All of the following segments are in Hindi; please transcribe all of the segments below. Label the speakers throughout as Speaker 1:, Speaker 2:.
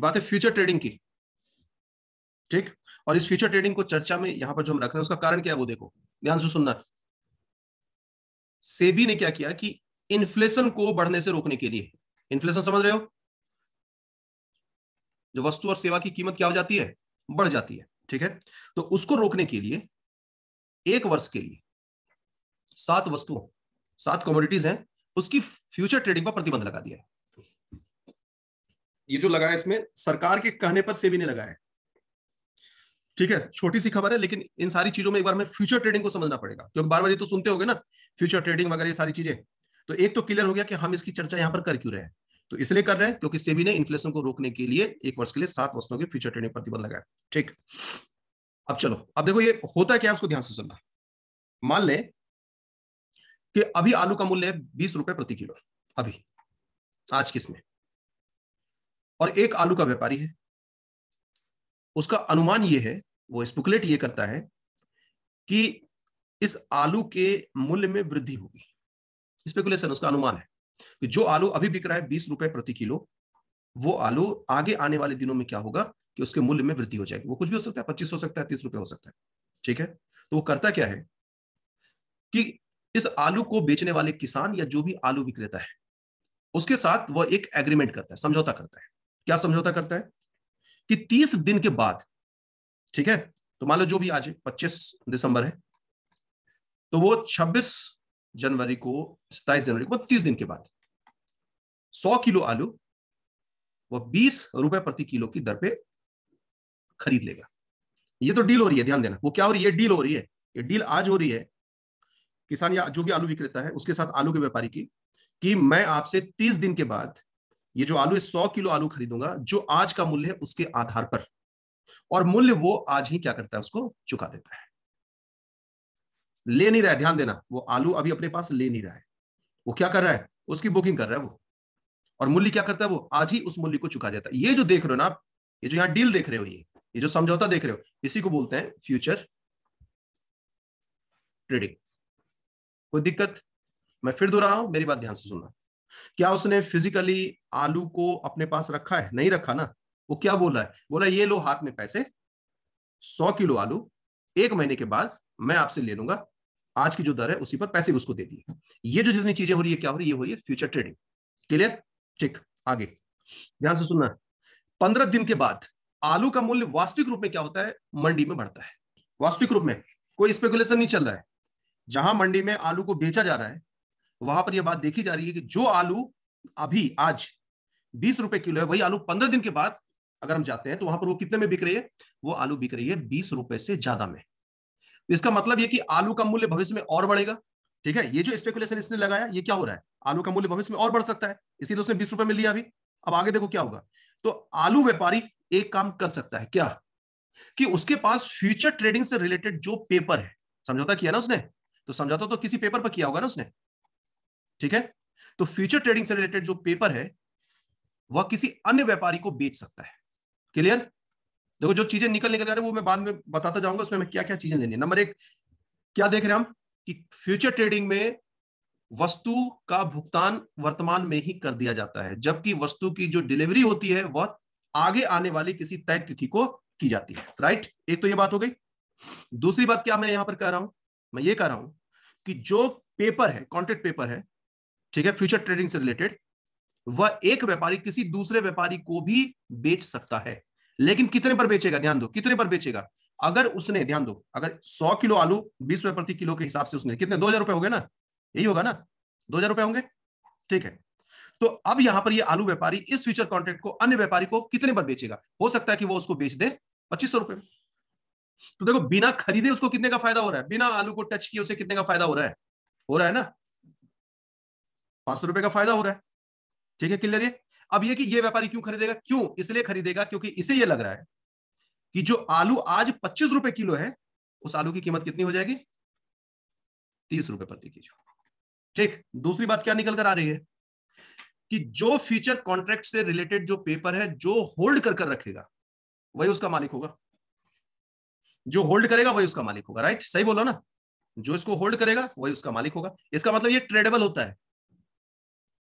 Speaker 1: बात है फ्यूचर ट्रेडिंग की ठीक और इस फ्यूचर ट्रेडिंग को चर्चा में यहां पर जो हम रख रहे हैं उसका कारण क्या है वो देखो ध्यान से सुनना सेबी ने क्या किया कि इन्फ्लेशन को बढ़ने से रोकने के लिए इन्फ्लेशन समझ रहे हो जो वस्तु और सेवा की कीमत क्या हो जाती है बढ़ जाती है ठीक है तो उसको रोकने के लिए एक वर्ष के लिए सात वस्तुओं सात कॉमोडिटीज हैं उसकी फ्यूचर ट्रेडिंग पर प्रतिबंध लगा दिया है ये जो लगाया इसमें सरकार के कहने पर सेबी ने लगाया ठीक है छोटी सी खबर है लेकिन इन सारी चीजों में एक बार हमें फ्यूचर ट्रेडिंग को समझना पड़ेगा क्योंकि बार बार ये तो सुनते हो ना फ्यूचर ट्रेडिंग वगैरह ये सारी चीजें तो एक तो क्लियर हो गया कि हम इसकी चर्चा यहां पर कर क्यों रहे हैं तो इसलिए कर रहे हैं क्योंकि सेबी ने इन्फ्लेशन को रोकने के लिए एक वर्ष के लिए सात वस्तुओं के फ्यूचर ट्रेडिंग प्रतिबंध लगाया ठीक अब चलो अब देखो ये होता है क्या उसको ध्यान से सुनना मान ले कि अभी आलू का मूल्य है बीस रुपए प्रति किलो अभी आज किसमें और एक आलू का व्यापारी है उसका अनुमान ये है वो स्पुकुलेट ये करता है कि इस आलू के मूल्य में वृद्धि होगी स्पेकुलेशन उसका अनुमान है कि जो आलू अभी बिक रहा है बीस रुपए प्रति किलो वो आलू आगे आने वाले दिनों में क्या होगा कि उसके मूल्य में वृद्धि हो जाएगी वो कुछ भी हो सकता है पच्चीस हो सकता है तीस रुपए हो सकता है ठीक है तो वो करता क्या है कि इस आलू को बेचने वाले किसान या जो भी आलू विक्रेता है उसके साथ वह एक एग्रीमेंट करता है समझौता करता है क्या समझौता करता है कि तीस दिन के बाद ठीक है तो मान लो जो भी आज है पच्चीस दिसंबर है तो वो छब्बीस जनवरी को सताइस जनवरी को तीस दिन के बाद सौ किलो आलू वो बीस रुपए प्रति किलो की दर पे खरीद लेगा ये तो डील हो रही है ध्यान देना वो क्या हो रही है डील हो रही है ये डील आज हो रही है किसान या जो भी आलू विक्रेता है उसके साथ आलू के व्यापारी की कि मैं आपसे तीस दिन के बाद ये जो आलू है सौ किलो आलू खरीदूंगा जो आज का मूल्य है उसके आधार पर और मूल्य वो आज ही क्या करता है उसको चुका देता है ले नहीं रहा है ध्यान देना वो आलू अभी अपने पास ले नहीं रहा है वो क्या कर रहा है उसकी बुकिंग कर रहा है वो और मूल्य क्या करता है वो आज ही उस मूल्य को चुका जाता है ये जो देख रहे हो ना आप ये जो यहाँ डील देख रहे हो ये ये जो समझौता देख रहे हो इसी को बोलते हैं फ्यूचर ट्रेडिंग कोई दिक्कत मैं फिर दोहरा रहा हूं मेरी बात ध्यान से सुनना क्या उसने फिजिकली आलू को अपने पास रखा है नहीं रखा ना वो क्या बोला है बोला ये लो हाथ में पैसे सौ किलो आलू एक महीने के बाद मैं आपसे ले लूंगा आज की जो दर है उसी पर पैसे उसको दे दिए ये जो जितनी चीजें हो रही है क्या हो रही है ये हो रही है फ्यूचर ट्रेडिंग क्लियर ठीक आगे ध्यान से सुनना पंद्रह दिन के बाद आलू का मूल्य वास्तविक रूप में क्या होता है मंडी में बढ़ता है वास्तविक रूप में कोई स्पेकुलेशन नहीं चल रहा है जहां मंडी में आलू को बेचा जा रहा है वहां पर यह बात देखी जा रही है कि जो आलू अभी आज बीस रुपए किलो है वही आलू पंद्रह दिन के बाद अगर हम जाते हैं तो वहां पर वो कितने में बिक रही है वो आलू बिक रही है बीस रुपए से ज्यादा में तो इसका मतलब ये कि आलू का मूल्य भविष्य में और बढ़ेगा ठीक है ये जो स्पेकुलेशन इसने लगाया ये क्या हो रहा है आलू का मूल्य भविष्य में और बढ़ सकता है इसीलिए तो उसने बीस रुपए में लिया अभी अब आगे देखो क्या होगा तो आलू व्यापारी एक काम कर सकता है क्या कि उसके पास फ्यूचर ट्रेडिंग से रिलेटेड जो पेपर है समझौता किया ना उसने तो समझौता तो किसी पेपर पर किया होगा ना उसने ठीक है तो फ्यूचर ट्रेडिंग से रिलेटेड जो पेपर है वह किसी अन्य व्यापारी को बेच सकता है क्लियर देखो जो चीजें निकल निकल जा रही है वो मैं बाद में बताता जाऊंगा उसमें क्या क्या चीजें देनी नंबर एक क्या देख रहे हैं हम कि फ्यूचर ट्रेडिंग में वस्तु का भुगतान वर्तमान में ही कर दिया जाता है जबकि वस्तु की जो डिलीवरी होती है वह आगे आने वाली किसी तय तिथि को की जाती है राइट एक तो ये बात हो गई दूसरी बात क्या मैं यहां पर कह रहा हूं मैं ये कह रहा हूं कि जो पेपर है कॉन्ट्रेक्ट पेपर है ठीक है फ्यूचर ट्रेडिंग से रिलेटेड वह एक व्यापारी किसी दूसरे व्यापारी को भी बेच सकता है लेकिन कितने पर बेचेगा ध्यान दो कितने पर बेचेगा अगर उसने ध्यान दो अगर सौ किलो आलू बीस रुपए प्रति किलो के हिसाब से उसने कितने दो हजार रुपए हो गए ना यही होगा ना दो हजार रुपए होंगे ठीक है तो अब यहां पर ये आलू व्यापारी इस फ्यूचर कॉन्ट्रैक्ट को अन्य व्यापारी को कितने पर बेचेगा हो सकता है कि वो उसको बेच दे पच्चीस सौ रुपए तो देखो बिना खरीदे उसको कितने का फायदा हो रहा है बिना आलू को टच किए उसे कितने का फायदा हो रहा है हो रहा है ना पांच रुपए का फायदा हो रहा है ठीक है क्लियर ये अब ये कि ये व्यापारी क्यों खरीदेगा क्यों इसलिए खरीदेगा क्योंकि इसे ये लग रहा है कि जो आलू आज पच्चीस रुपए किलो है उस आलू की कीमत कितनी हो जाएगी तीस रुपए प्रति किलो ठीक दूसरी बात क्या निकल कर आ रही है कि जो फ्यूचर कॉन्ट्रैक्ट से रिलेटेड जो पेपर है जो होल्ड कर कर रखेगा वही उसका मालिक होगा जो होल्ड करेगा वही उसका मालिक होगा राइट सही बोलो ना जो इसको होल्ड करेगा वही उसका मालिक होगा इसका मतलब ये ट्रेडेबल होता है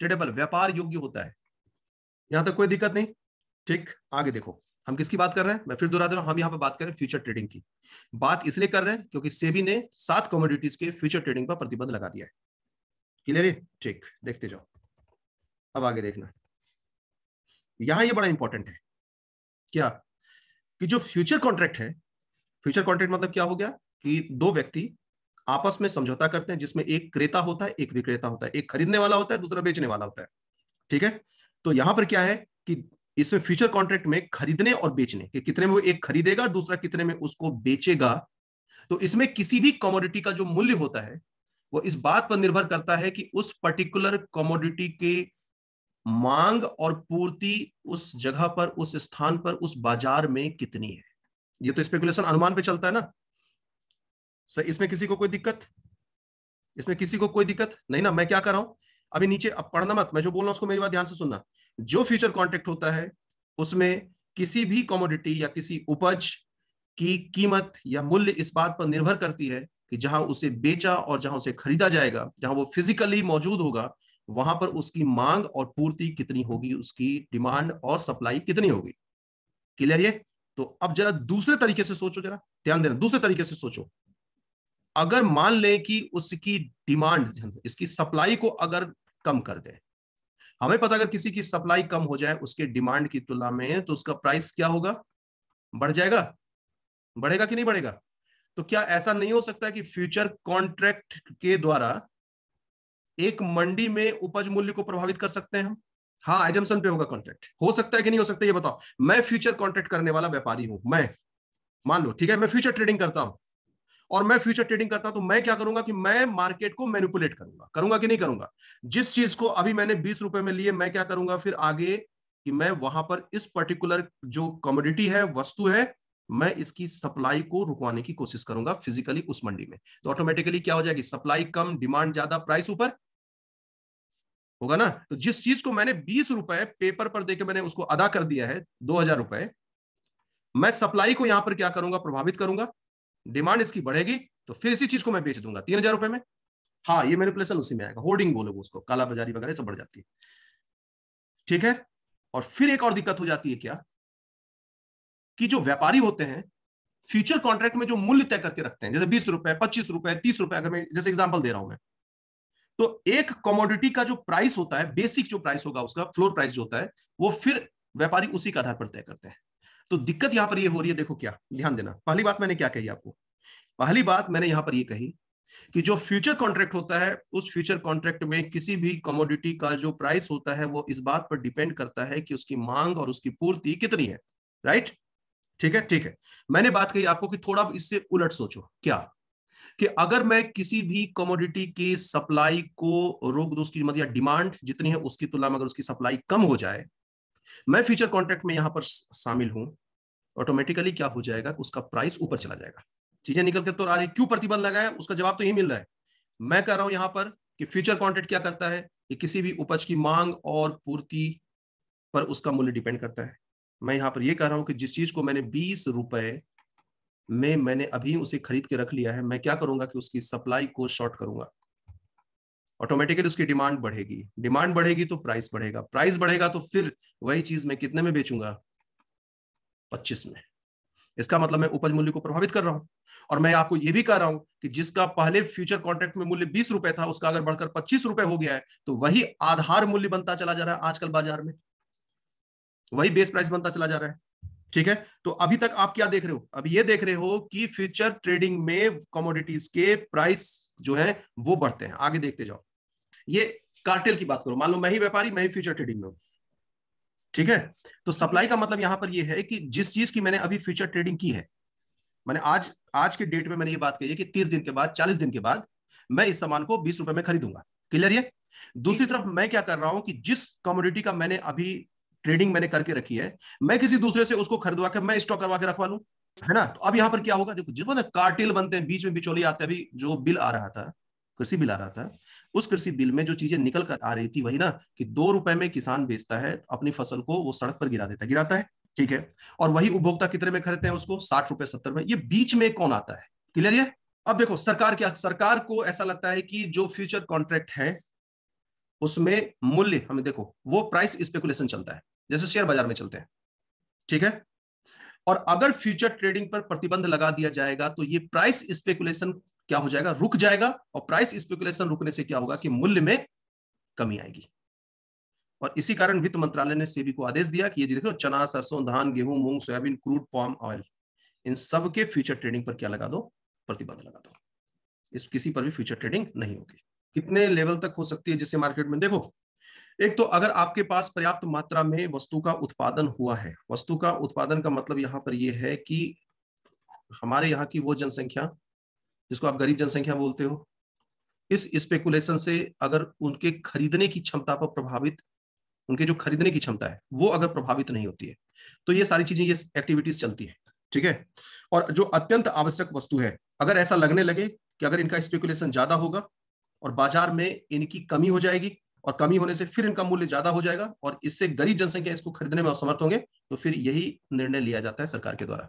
Speaker 1: ट्रेडेबल व्यापार योग्य होता है यहां तक कोई दिक्कत नहीं ठीक आगे देखो हम किसकी बात कर रहे हैं मैं फिर दोहरा दे रहा हूं हम यहां पर बात कर रहे हैं फ्यूचर ट्रेडिंग की बात इसलिए कर रहे हैं क्योंकि सेबी ने सात कॉमोडिटीज के फ्यूचर ट्रेडिंग पर प्रतिबंध लगा दिया है क्लियर है ठीक देखते जाओ अब आगे देखना यहां ये बड़ा इंपॉर्टेंट है क्या कि जो फ्यूचर कॉन्ट्रैक्ट है फ्यूचर कॉन्ट्रैक्ट मतलब क्या हो गया कि दो व्यक्ति आपस में समझौता करते हैं जिसमें एक क्रेता होता है एक विक्रेता होता है एक खरीदने वाला होता है दूसरा बेचने वाला होता है ठीक है तो यहां पर क्या है कि इसमें फ्यूचर कॉन्ट्रैक्ट में खरीदने और बेचने कि कितने में वो एक खरीदेगा दूसरा कितने में उसको बेचेगा तो इसमें किसी भी कॉमोडिटी का जो मूल्य होता है वो इस बात पर निर्भर करता है कि उस पर्टिकुलर कॉमोडिटी के मांग और पूर्ति उस जगह पर उस स्थान पर उस बाजार में कितनी है ये तो स्पेकुलेशन अनुमान पे चलता है ना सर इसमें किसी को कोई दिक्कत इसमें किसी को कोई दिक्कत नहीं ना मैं क्या कर रहा हूं अभी नीचे अब पढ़ना मत मैं जो बोल रहा हूँ उसको मेरी बात ध्यान से सुनना जो फ्यूचर कॉन्ट्रैक्ट होता है उसमें किसी भी कॉमोडिटी या किसी उपज की कीमत या मूल्य इस बात पर निर्भर करती है कि जहां उसे बेचा और जहां उसे खरीदा जाएगा जहां वो फिजिकली मौजूद होगा वहां पर उसकी मांग और पूर्ति कितनी होगी उसकी डिमांड और सप्लाई कितनी होगी क्लियर ये तो अब जरा दूसरे तरीके से सोचो जरा ध्यान देना दूसरे तरीके से सोचो अगर मान ले कि उसकी डिमांड इसकी सप्लाई को अगर कम कर दे हमें पता अगर किसी की सप्लाई कम हो जाए उसके डिमांड की तुलना में तो उसका प्राइस क्या होगा बढ़ जाएगा बढ़ेगा कि नहीं बढ़ेगा तो क्या ऐसा नहीं हो सकता कि फ्यूचर कॉन्ट्रैक्ट के द्वारा एक मंडी में उपज मूल्य को प्रभावित कर सकते हैं हम हाँ एजम्सन पे होगा कॉन्ट्रैक्ट हो सकता है कि नहीं हो सकता ये बताओ मैं फ्यूचर कॉन्ट्रैक्ट करने वाला व्यापारी हूं मैं मान लो ठीक है मैं फ्यूचर ट्रेडिंग करता हूं और मैं फ्यूचर ट्रेडिंग करता तो मैं क्या करूंगा कि मैं मार्केट को मैनिपुलेट करूंगा करूंगा कि नहीं करूंगा जिस चीज को अभी मैंने बीस रुपए में लिए मैं क्या करूंगा फिर आगे कि मैं वहां पर इस पर्टिकुलर जो कमोडिटी है वस्तु है मैं इसकी सप्लाई को रुकवाने की कोशिश करूंगा फिजिकली उस मंडी में तो ऑटोमेटिकली क्या हो जाएगी सप्लाई कम डिमांड ज्यादा प्राइस ऊपर होगा ना तो जिस चीज को मैंने बीस रुपए पेपर पर देकर मैंने उसको अदा कर दिया है दो हजार रुपए मैं सप्लाई को यहां पर क्या करूंगा प्रभावित करूंगा डिमांड इसकी बढ़ेगी तो फिर इसी चीज को मैं बेच दूंगा तीन हजार रुपए में हाँ ये मैनिपुलेशन उसी में आएगा होर्डिंग बोलोग उसको काला बाजारी वगैरह सब बढ़ जाती है ठीक है और फिर एक और दिक्कत हो जाती है क्या कि जो व्यापारी होते हैं फ्यूचर कॉन्ट्रैक्ट में जो मूल्य तय करके रखते हैं जैसे बीस रुपए पच्चीस रुपए तीस रुपए अगर मैं जैसे एग्जाम्पल दे रहा हूं मैं तो एक कमोडिटी का जो प्राइस होता है बेसिक जो प्राइस होगा उसका फ्लोर प्राइस जो होता है वो फिर व्यापारी उसी के आधार पर तय करते हैं तो दिक्कत यहां पर ये यह हो रही है देखो क्या ध्यान देना पहली बात मैंने क्या कही आपको पहली बात मैंने यहां पर ये यह कही कि जो फ्यूचर कॉन्ट्रैक्ट होता है उस फ्यूचर कॉन्ट्रैक्ट में किसी भी कमोडिटी का जो प्राइस होता है वो इस बात पर डिपेंड करता है कि उसकी मांग और उसकी पूर्ति कितनी है राइट ठीक है ठीक है मैंने बात कही आपको कि थोड़ा इससे उलट सोचो क्या कि अगर मैं किसी भी कमोडिटी की सप्लाई को रोक दो उसकी मतलब डिमांड जितनी है उसकी तुलना में अगर उसकी सप्लाई कम हो जाए मैं फ्यूचर कॉन्ट्रैक्ट में यहां पर शामिल हूं ऑटोमेटिकली क्या हो जाएगा उसका प्राइस ऊपर चला जाएगा चीजें निकल कर तो आ रही क्यों प्रतिबंध लगाया उसका जवाब तो यही मिल रहा है मैं कह रहा हूं यहां पर कि फ्यूचर कॉन्ट्रेक्ट क्या करता है कि किसी भी उपज की मांग और पूर्ति पर उसका मूल्य डिपेंड करता है मैं यहां पर यह कह रहा हूं कि जिस चीज को मैंने बीस रुपए में मैंने अभी उसे खरीद के रख लिया है मैं क्या करूंगा कि उसकी सप्लाई को शॉर्ट करूंगा ऑटोमेटिकली उसकी डिमांड बढ़ेगी डिमांड बढ़ेगी तो प्राइस बढ़ेगा प्राइस बढ़ेगा तो फिर वही चीज मैं कितने में बेचूंगा पच्चीस में इसका मतलब मैं उपज मूल्य को प्रभावित कर रहा हूं और मैं आपको यह भी कह रहा हूं कि जिसका पहले फ्यूचर कॉन्ट्रैक्ट में मूल्य बीस रुपए था उसका अगर बढ़कर पच्चीस रुपए हो गया है तो वही आधार मूल्य बनता चला जा रहा है आजकल बाजार में वही बेस प्राइस बनता चला जा रहा है ठीक है तो अभी तक आप क्या देख रहे हो अभी ये देख रहे हो कि फ्यूचर ट्रेडिंग में कॉमोडिटीज के प्राइस जो है वो बढ़ते हैं आगे देखते जाओ ये कार्टेल की बात करो मान लो मैं ही व्यापारी मैं ही फ्यूचर ट्रेडिंग में हूं ठीक है तो सप्लाई का मतलब यहां पर यह है कि जिस चीज की मैंने अभी फ्यूचर ट्रेडिंग की है मैंने आज आज के डेट में मैंने ये बात कही है कि तीस दिन के बाद चालीस दिन के बाद मैं इस सामान को बीस रुपए में खरीदूंगा क्लियर ये दूसरी तरफ मैं क्या कर रहा हूं कि जिस कमोडिटी का मैंने अभी ट्रेडिंग मैंने करके रखी है मैं किसी दूसरे से उसको खरीदवा के मैं स्टॉक करवा के रखवा लू है ना तो अब यहां पर क्या होगा देखो जिसको ना कार्टेल बनते हैं बीच में बिचौली आते हैं अभी जो बिल आ रहा था कृषि बिल आ रहा था उस कृषि बिल में जो चीजें निकल कर आ रही थी वही ना कि दो रुपए में किसान बेचता है अपनी फसल को वो सड़क पर गिरा देता है गिराता है ठीक है और वही उपभोक्ता कितने में खरीदते हैं उसको साठ रुपए सत्तर में ये बीच में कौन आता है क्लियर है अब देखो सरकार क्या सरकार को ऐसा लगता है कि जो फ्यूचर कॉन्ट्रैक्ट है उसमें मूल्य हमें देखो वो प्राइस स्पेकुलेशन चलता है जैसे शेयर बाजार में चलते हैं ठीक है और अगर फ्यूचर ट्रेडिंग पर प्रतिबंध लगा दिया जाएगा तो ये प्राइस स्पेकुलेशन क्या हो जाएगा रुक जाएगा और प्राइस स्पेकुलेशन रुकने से क्या होगा कि मूल्य में कमी आएगी और इसी कारण वित्त मंत्रालय ने सेबी को आदेश दिया कि ये देखो चना सरसों धान गेहूं मूंग सोयाबीन क्रूड पॉम ऑयल इन सब के फ्यूचर ट्रेडिंग पर क्या लगा दो प्रतिबंध लगा दो इस किसी पर भी फ्यूचर ट्रेडिंग नहीं होगी कितने लेवल तक हो सकती है जिससे मार्केट में देखो एक तो अगर आपके पास पर्याप्त मात्रा में वस्तु का उत्पादन हुआ है वस्तु का उत्पादन का मतलब यहां पर यह है कि हमारे यहाँ की वो जनसंख्या जिसको आप गरीब जनसंख्या बोलते हो इस स्पेकुलेशन से अगर उनके खरीदने की क्षमता पर प्रभावित उनके जो खरीदने की क्षमता है वो अगर प्रभावित नहीं होती है तो ये सारी चीजें ये एक्टिविटीज चलती है ठीक है और जो अत्यंत आवश्यक वस्तु है अगर ऐसा लगने लगे कि अगर इनका स्पेकुलेशन ज्यादा होगा और बाजार में इनकी कमी हो जाएगी और कमी होने से फिर इनका मूल्य ज्यादा हो जाएगा और इससे गरीब जनसंख्या इसको खरीदने में असमर्थ होंगे तो फिर यही निर्णय लिया जाता है सरकार के द्वारा